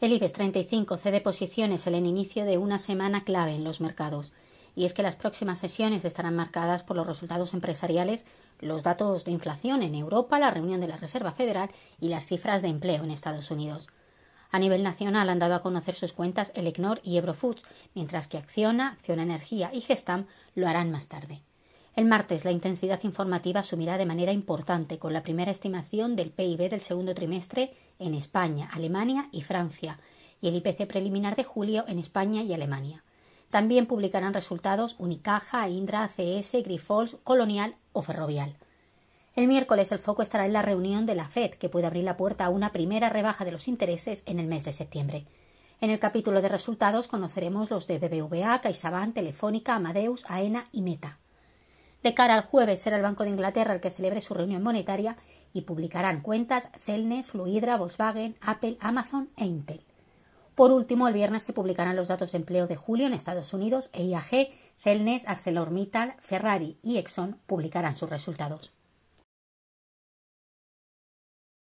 El IBEX 35 cede posiciones en el inicio de una semana clave en los mercados, y es que las próximas sesiones estarán marcadas por los resultados empresariales, los datos de inflación en Europa, la reunión de la Reserva Federal y las cifras de empleo en Estados Unidos. A nivel nacional han dado a conocer sus cuentas Elecnor y Eurofoods, mientras que Acciona, Acciona Energía y Gestam lo harán más tarde. El martes, la intensidad informativa asumirá de manera importante con la primera estimación del PIB del segundo trimestre en España, Alemania y Francia, y el IPC preliminar de julio en España y Alemania. También publicarán resultados Unicaja, Indra, CS, Grifols, Colonial o Ferrovial. El miércoles el foco estará en la reunión de la FED, que puede abrir la puerta a una primera rebaja de los intereses en el mes de septiembre. En el capítulo de resultados conoceremos los de BBVA, CaixaBank, Telefónica, Amadeus, AENA y Meta. De cara al jueves será el Banco de Inglaterra el que celebre su reunión monetaria y publicarán cuentas Celnes, Fluidra, Volkswagen, Apple, Amazon e Intel. Por último, el viernes se publicarán los datos de empleo de julio en Estados Unidos e IAG, Celnes, ArcelorMittal, Ferrari y Exxon publicarán sus resultados.